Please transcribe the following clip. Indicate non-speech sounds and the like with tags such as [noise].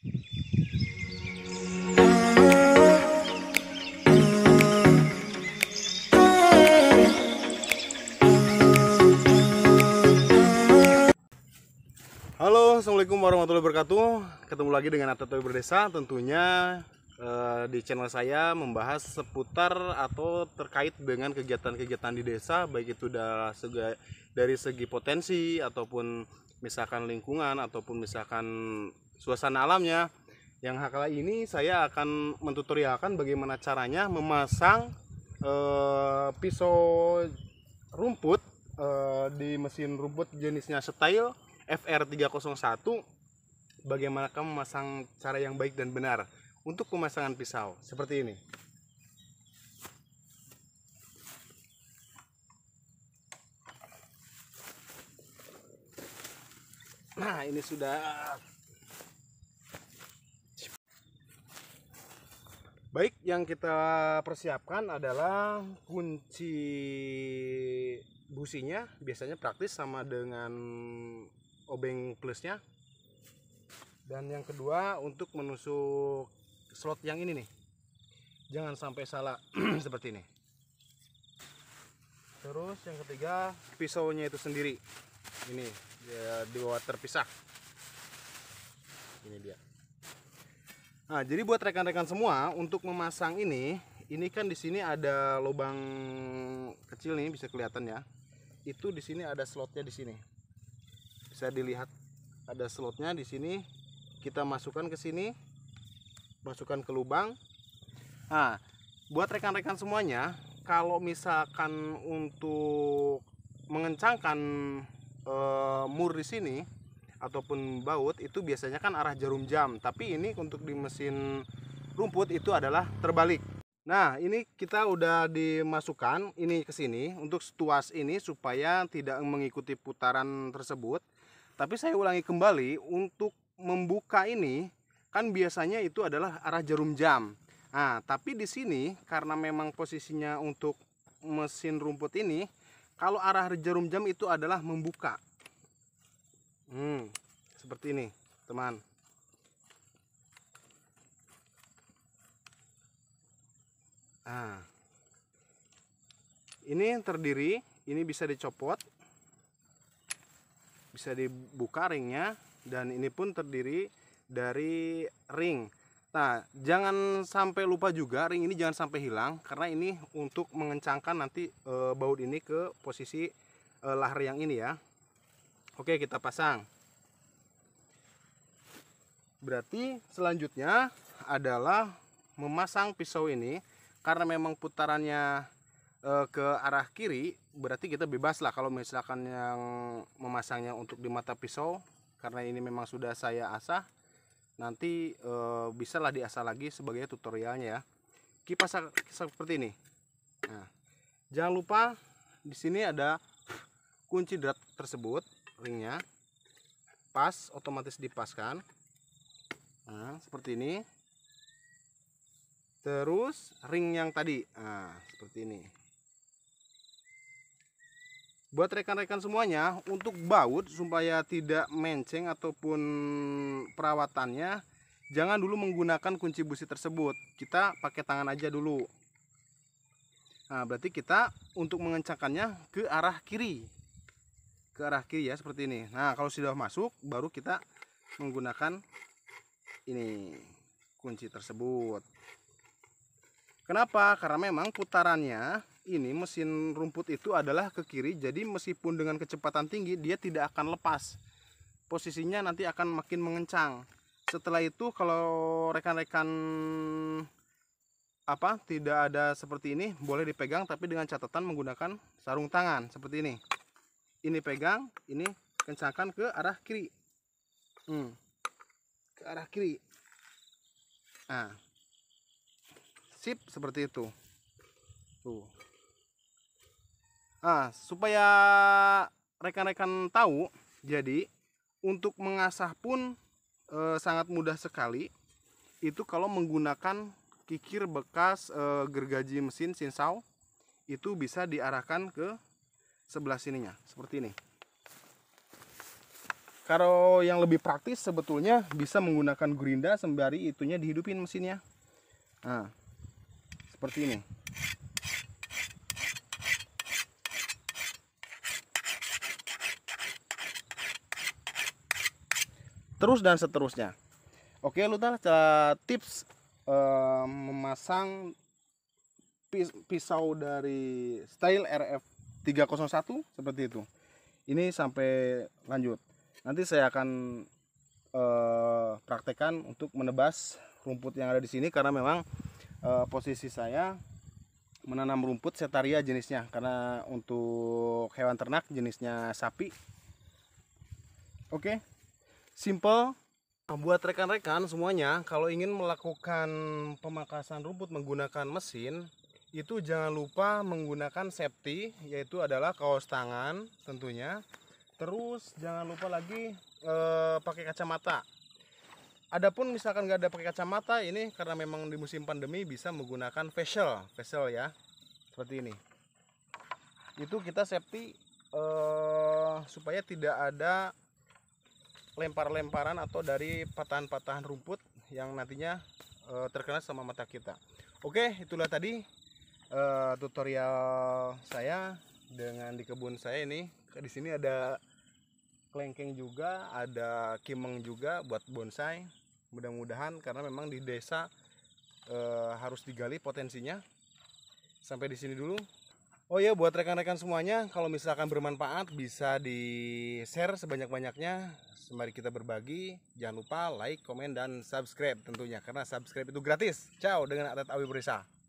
Halo, assalamualaikum warahmatullahi wabarakatuh. Ketemu lagi dengan Toy Berdesa, tentunya eh, di channel saya membahas seputar atau terkait dengan kegiatan-kegiatan di desa, baik itu dari segi potensi ataupun misalkan lingkungan ataupun misalkan suasana alamnya yang kali ini saya akan mentutorialkan bagaimana caranya memasang eh, pisau rumput eh, di mesin rumput jenisnya Style FR301 bagaimana kamu memasang cara yang baik dan benar untuk pemasangan pisau seperti ini Nah, ini sudah Baik, yang kita persiapkan adalah kunci businya biasanya praktis sama dengan obeng plusnya. Dan yang kedua untuk menusuk slot yang ini nih. Jangan sampai salah [clears throat] seperti ini. Terus yang ketiga pisaunya itu sendiri ini ya, di terpisah ini dia nah jadi buat rekan-rekan semua untuk memasang ini ini kan di sini ada lubang kecil nih bisa kelihatan ya itu di sini ada slotnya di sini bisa dilihat ada slotnya di sini kita masukkan ke sini masukkan ke lubang nah buat rekan-rekan semuanya kalau misalkan untuk mengencangkan e, mur di sini ataupun baut itu biasanya kan arah jarum jam tapi ini untuk di mesin rumput itu adalah terbalik nah ini kita udah dimasukkan ini ke sini untuk tuas ini supaya tidak mengikuti putaran tersebut tapi saya ulangi kembali untuk membuka ini kan biasanya itu adalah arah jarum jam nah tapi di sini karena memang posisinya untuk mesin rumput ini kalau arah jarum jam itu adalah membuka. Hmm, seperti ini, teman. Nah, ini yang terdiri, ini bisa dicopot, bisa dibuka ringnya, dan ini pun terdiri dari ring Nah, jangan sampai lupa juga ring ini jangan sampai hilang karena ini untuk mengencangkan nanti e, baut ini ke posisi e, lahar yang ini ya. Oke, kita pasang. Berarti selanjutnya adalah memasang pisau ini karena memang putarannya e, ke arah kiri, berarti kita bebas lah kalau misalkan yang memasangnya untuk di mata pisau karena ini memang sudah saya asah nanti e, eh, lah diasah lagi sebagai tutorialnya ya kipas seperti ini nah, jangan lupa di sini ada kunci drat tersebut ringnya pas otomatis dipaskan nah, seperti ini terus ring yang tadi nah, seperti ini buat rekan-rekan semuanya untuk baut supaya tidak menceng ataupun perawatannya jangan dulu menggunakan kunci busi tersebut kita pakai tangan aja dulu nah berarti kita untuk mengencangkannya ke arah kiri ke arah kiri ya seperti ini nah kalau sudah masuk baru kita menggunakan ini kunci tersebut kenapa karena memang putarannya ini mesin rumput itu adalah ke kiri jadi meskipun dengan kecepatan tinggi dia tidak akan lepas posisinya nanti akan makin mengencang setelah itu kalau rekan-rekan apa tidak ada seperti ini boleh dipegang tapi dengan catatan menggunakan sarung tangan seperti ini ini pegang ini kencangkan ke arah kiri hmm. ke arah kiri nah sip seperti itu tuh Nah, supaya rekan-rekan tahu, jadi untuk mengasah pun e, sangat mudah sekali. Itu kalau menggunakan kikir bekas e, gergaji mesin sinsau itu bisa diarahkan ke sebelah sininya, seperti ini. Kalau yang lebih praktis sebetulnya bisa menggunakan gerinda sembari itunya dihidupin mesinnya. Nah, seperti ini. terus dan seterusnya oke lu tahu eh, cara tips um, memasang pisau dari style RF 301 seperti itu ini sampai lanjut nanti saya akan uh, praktekkan untuk menebas rumput yang ada di sini karena memang uh, posisi saya menanam rumput setaria jenisnya karena untuk hewan ternak jenisnya sapi oke simple ah, buat rekan-rekan semuanya kalau ingin melakukan pemakasan rumput menggunakan mesin itu jangan lupa menggunakan safety yaitu adalah kaos tangan tentunya terus jangan lupa lagi e, pakai kacamata Adapun misalkan nggak ada pakai kacamata ini karena memang di musim pandemi bisa menggunakan facial facial ya seperti ini itu kita safety e, supaya tidak ada lempar-lemparan atau dari patahan-patahan rumput yang nantinya uh, eh, terkena sama mata kita. Oke, itulah tadi uh, tutorial saya dengan di kebun saya ini. Di sini ada kelengkeng juga, ada kimeng juga buat bonsai. Mudah-mudahan karena memang di desa e, harus digali potensinya. Sampai di sini dulu. Oh ya buat rekan-rekan semuanya, kalau misalkan bermanfaat bisa di share sebanyak-banyaknya mari kita berbagi. Jangan lupa like, komen, dan subscribe tentunya. Karena subscribe itu gratis. Ciao dengan Adat Awi Berisa.